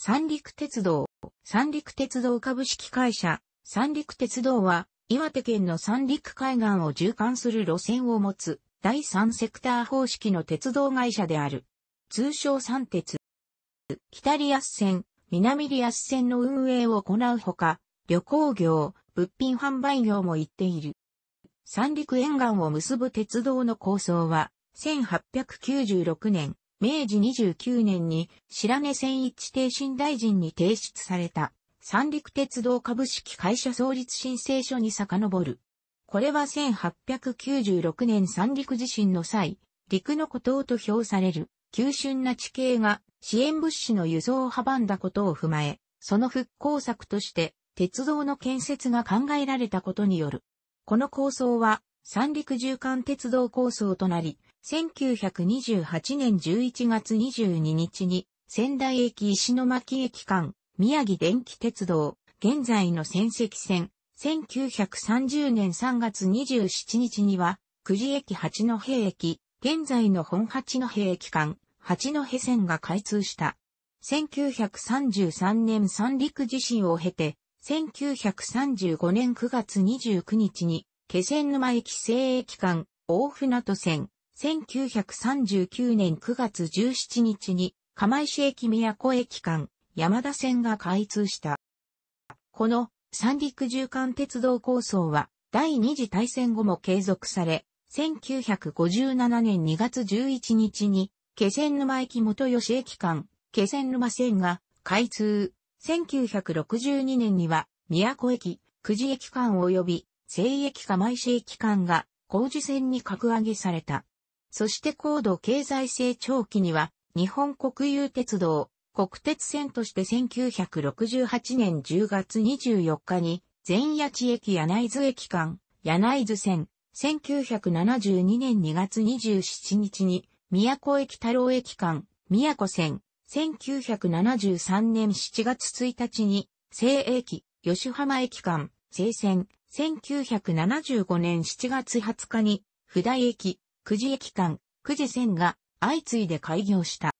三陸鉄道、三陸鉄道株式会社、三陸鉄道は、岩手県の三陸海岸を縦貫する路線を持つ、第三セクター方式の鉄道会社である。通称三鉄。北リアス線、南リアス線の運営を行うほか、旅行業、物品販売業も行っている。三陸沿岸を結ぶ鉄道の構想は、1896年、明治29年に白根千一定新大臣に提出された三陸鉄道株式会社創立申請書に遡る。これは1896年三陸地震の際、陸の孤島と評される急峻な地形が支援物資の輸送を阻んだことを踏まえ、その復興策として鉄道の建設が考えられたことによる。この構想は三陸縦貫鉄道構想となり、1928年11月22日に仙台駅石巻駅間宮城電気鉄道現在の仙石線1930年3月27日には久慈駅八戸駅現在の本八戸駅間八戸線が開通した。1933年三陸地震を経て、1935年9月29日に、気仙沼駅西駅間、大船渡線、1939年9月17日に釜石駅宮古駅間山田線が開通した。この三陸縦貫鉄道構想は第二次大戦後も継続され、1957年2月11日に気仙沼駅元吉駅間気仙沼線が開通。1962年には宮古駅、久慈駅間及び西駅釜石駅間が工事線に格上げされた。そして高度経済成長期には、日本国有鉄道、国鉄線として1968年10月24日に、全夜地駅柳津駅間、柳津線、1972年2月27日に、宮古駅太郎駅間、宮古線、1973年7月1日に、西駅、吉浜駅間、西線、1975年7月20日に、普代駅、久慈駅間、久慈線が相次いで開業した。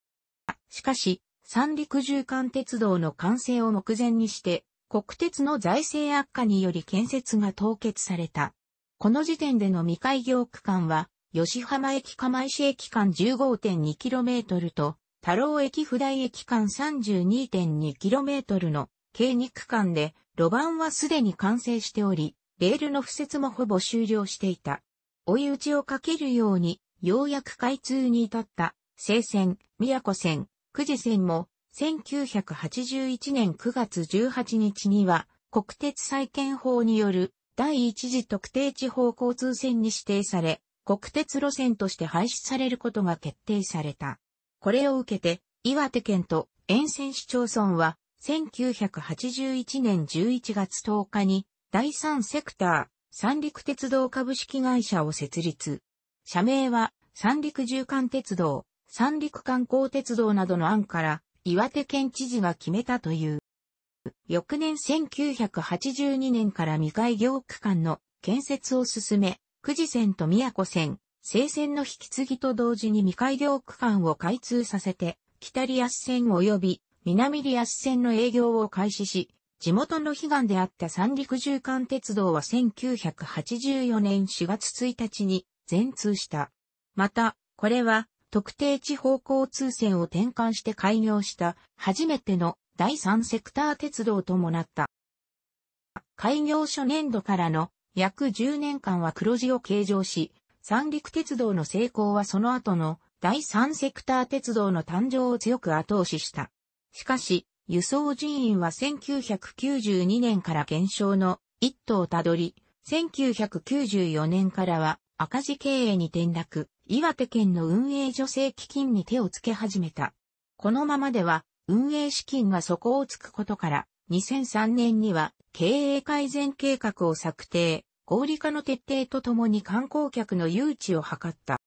しかし、三陸縦貫鉄道の完成を目前にして、国鉄の財政悪化により建設が凍結された。この時点での未開業区間は、吉浜駅釜石駅間 15.2km と、太郎駅普代駅間 32.2km の計2区間で、路盤はすでに完成しており、レールの敷設もほぼ終了していた。追い打ちをかけるように、ようやく開通に至った、西線、宮古線、久慈線も、1981年9月18日には、国鉄再建法による第一次特定地方交通線に指定され、国鉄路線として廃止されることが決定された。これを受けて、岩手県と沿線市町村は、1981年11月10日に、第3セクター、三陸鉄道株式会社を設立。社名は三陸縦貫鉄道、三陸観光鉄道などの案から岩手県知事が決めたという。翌年1982年から未開業区間の建設を進め、久慈線と宮古線、西線の引き継ぎと同時に未開業区間を開通させて、北リアス線及び南リアス線の営業を開始し、地元の悲願であった三陸縦貫鉄道は1984年4月1日に全通した。また、これは特定地方交通線を転換して開業した初めての第三セクター鉄道ともなった。開業初年度からの約10年間は黒字を計上し、三陸鉄道の成功はその後の第三セクター鉄道の誕生を強く後押しした。しかし、輸送人員は1992年から減少の一途をたどり、1994年からは赤字経営に転落、岩手県の運営助成基金に手をつけ始めた。このままでは運営資金が底をつくことから、2003年には経営改善計画を策定、合理化の徹底とともに観光客の誘致を図った。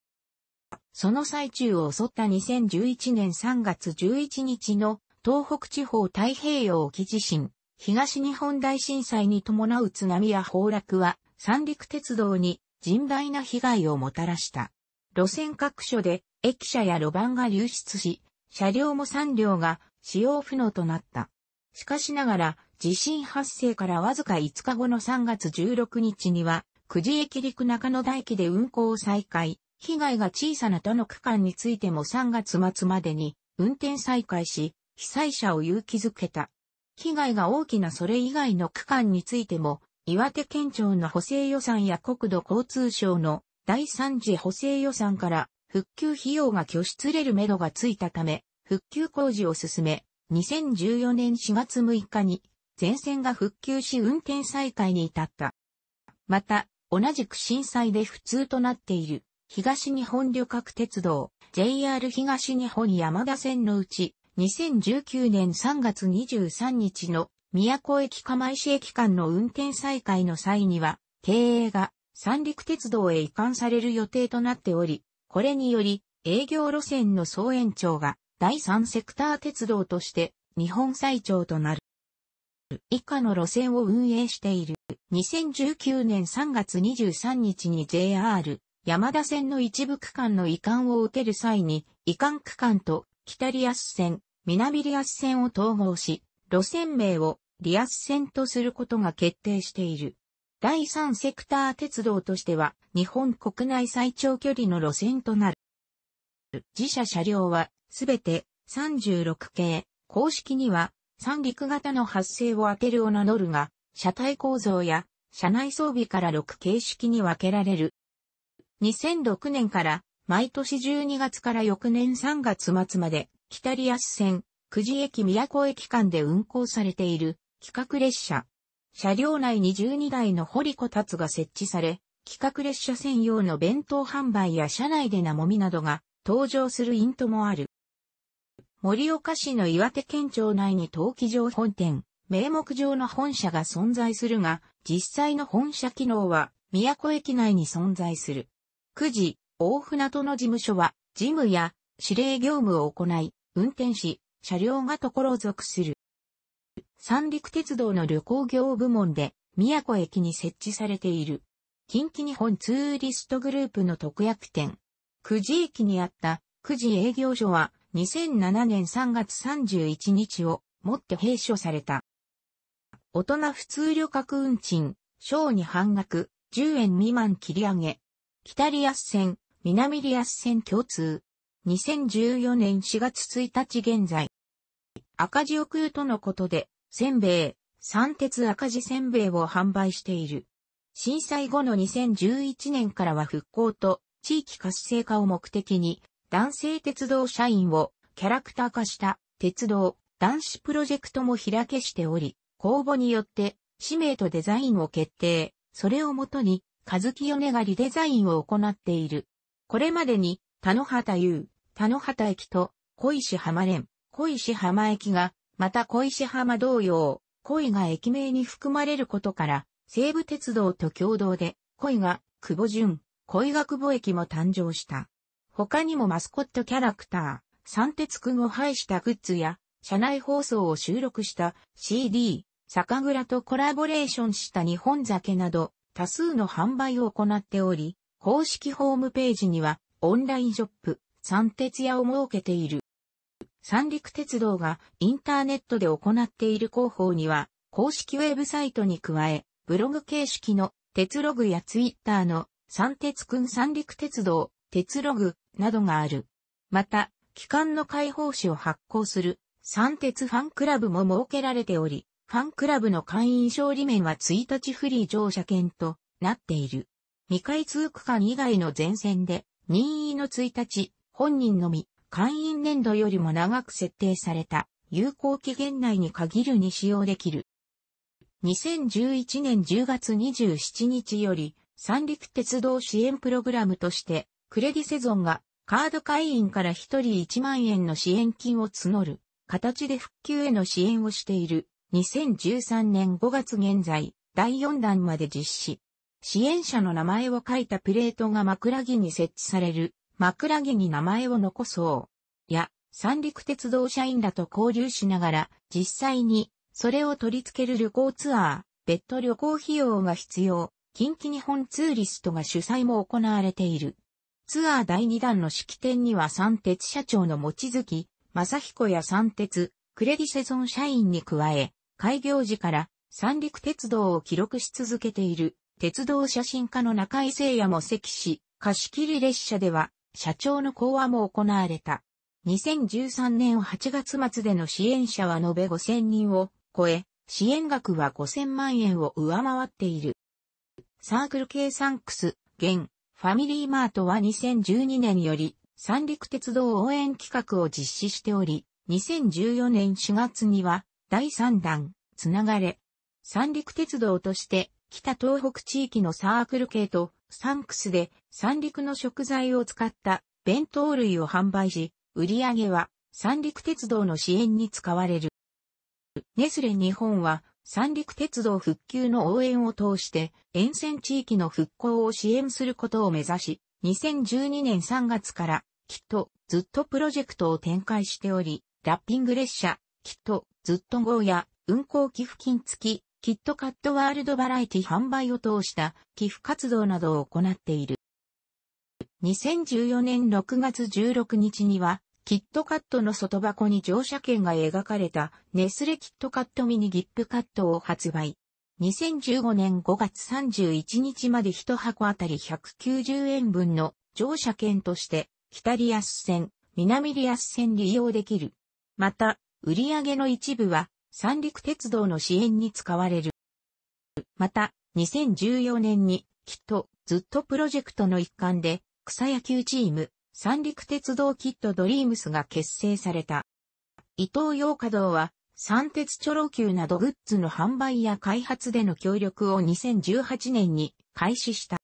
その最中を襲った2011年3月11日の東北地方太平洋沖地震、東日本大震災に伴う津波や崩落は、三陸鉄道に甚大な被害をもたらした。路線各所で駅舎や路盤が流出し、車両も3両が使用不能となった。しかしながら、地震発生からわずか5日後の3月16日には、九時駅陸中野台駅で運行を再開、被害が小さな他の区間についても3月末までに運転再開し、被災者を勇気づけた。被害が大きなそれ以外の区間についても、岩手県庁の補正予算や国土交通省の第3次補正予算から復旧費用が拠出れるめどがついたため、復旧工事を進め、2014年4月6日に全線が復旧し運転再開に至った。また、同じく震災で不通となっている東日本旅客鉄道 JR 東日本山田線のうち2019年3月23日の宮古駅釜石駅間の運転再開の際には、経営が三陸鉄道へ移管される予定となっており、これにより営業路線の総延長が第三セクター鉄道として日本最長となる。以下の路線を運営している。2019年3月23日に JR 山田線の一部区間の移管を受ける際に、移管区間と北リアス線、南リアス線を統合し、路線名をリアス線とすることが決定している。第三セクター鉄道としては日本国内最長距離の路線となる。自社車両はすべて36系、公式には三陸型の発生を当てるを名乗るが、車体構造や車内装備から6形式に分けられる。2006年から毎年12月から翌年3月末まで、北リアス線、久慈駅宮古駅間で運行されている、企画列車。車両内に12台の堀コタツが設置され、企画列車専用の弁当販売や車内でなもみなどが登場するイントもある。盛岡市の岩手県庁内に登記場本店、名目上の本社が存在するが、実際の本社機能は、宮古駅内に存在する。9時、大船渡の事務所は、事務や指令業務を行い、運転し、車両が所属する。三陸鉄道の旅行業部門で、宮古駅に設置されている。近畿日本ツーリストグループの特約店。久慈駅にあった久慈営業所は2007年3月31日をもって閉所された。大人普通旅客運賃、小に半額、10円未満切り上げ。北リアス線、南リアス線共通。2014年4月1日現在。赤字を食うとのことで、せんべい、三鉄赤字せんべいを販売している。震災後の2011年からは復興と地域活性化を目的に、男性鉄道社員をキャラクター化した鉄道男子プロジェクトも開けしており、公募によって使命とデザインを決定、それをもとに、和よねがりデザインを行っている。これまでに、田野畑優、田野畑駅と、小石浜連、小石浜駅が、また小石浜同様、恋が駅名に含まれることから、西武鉄道と共同で、恋が、久保淳、恋が久保駅も誕生した。他にもマスコットキャラクター、三鉄くんを配したグッズや、車内放送を収録した CD、酒蔵とコラボレーションした日本酒など、多数の販売を行っており、公式ホームページには、オンラインショップ、三鉄屋を設けている。三陸鉄道がインターネットで行っている広報には、公式ウェブサイトに加え、ブログ形式の鉄ログやツイッターの三鉄くん三陸鉄道、鉄ログなどがある。また、機関の開放誌を発行する三鉄ファンクラブも設けられており、ファンクラブの会員証利面は1日フリー乗車券となっている。未開通区間以外の全線で、任意の1日、本人のみ、会員年度よりも長く設定された、有効期限内に限るに使用できる。2011年10月27日より、三陸鉄道支援プログラムとして、クレディセゾンが、カード会員から1人1万円の支援金を募る、形で復旧への支援をしている、2013年5月現在、第4弾まで実施。支援者の名前を書いたプレートが枕木に設置される、枕木に名前を残そう。や、三陸鉄道社員らと交流しながら、実際に、それを取り付ける旅行ツアー、別途旅行費用が必要、近畿日本ツーリストが主催も行われている。ツアー第2弾の式典には三鉄社長の持月、正彦や三鉄、クレディセゾン社員に加え、開業時から三陸鉄道を記録し続けている鉄道写真家の中井聖也も席し、貸切列車では、社長の講話も行われた。2013年8月末での支援者は延べ5000人を超え、支援額は5000万円を上回っている。サークル系サンクス、現、ファミリーマートは2012年より三陸鉄道応援企画を実施しており、2014年4月には第3弾、つながれ、三陸鉄道として北東北地域のサークル系とサンクスで三陸の食材を使った弁当類を販売し、売り上げは三陸鉄道の支援に使われる。ネスレ日本は三陸鉄道復旧の応援を通して沿線地域の復興を支援することを目指し、2012年3月からきっとずっとプロジェクトを展開しており、ラッピング列車、きっとずっと号や運行寄付金付きキットカットワールドバラエティ販売を通した寄付活動などを行っている。2014年6月16日には、キットカットの外箱に乗車券が描かれたネスレキットカットミニギップカットを発売。2015年5月31日まで1箱あたり190円分の乗車券として北リアス線、南リアス線利用できる。また、売上の一部は三陸鉄道の支援に使われる。また、2014年に、きっと、ずっとプロジェクトの一環で、草野球チーム、三陸鉄道キットドリームスが結成された。伊東洋華道は、三鉄チョロ級などグッズの販売や開発での協力を2018年に開始した。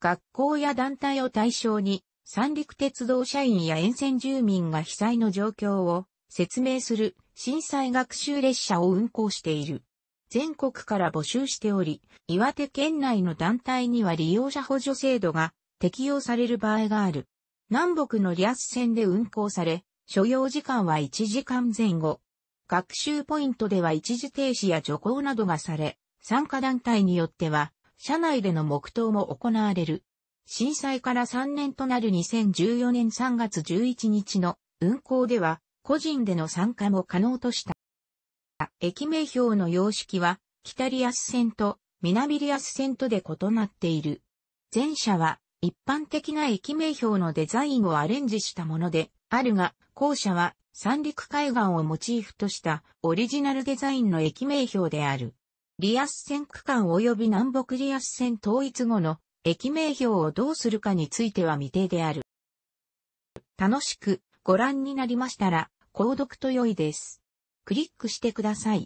学校や団体を対象に、三陸鉄道社員や沿線住民が被災の状況を説明する震災学習列車を運行している。全国から募集しており、岩手県内の団体には利用者補助制度が適用される場合がある。南北のリアス線で運行され、所要時間は1時間前後。学習ポイントでは一時停止や徐行などがされ、参加団体によっては、社内での黙祷も行われる。震災から3年となる2014年3月11日の運行では、個人での参加も可能とした。駅名標の様式は、北リアス線と南リアス線とで異なっている。前者は、一般的な駅名標のデザインをアレンジしたもので、あるが、後者は、三陸海岸をモチーフとしたオリジナルデザインの駅名標である。リアス線区間及び南北リアス線統一後の駅名標をどうするかについては未定である。楽しくご覧になりましたら、購読と良いです。クリックしてください。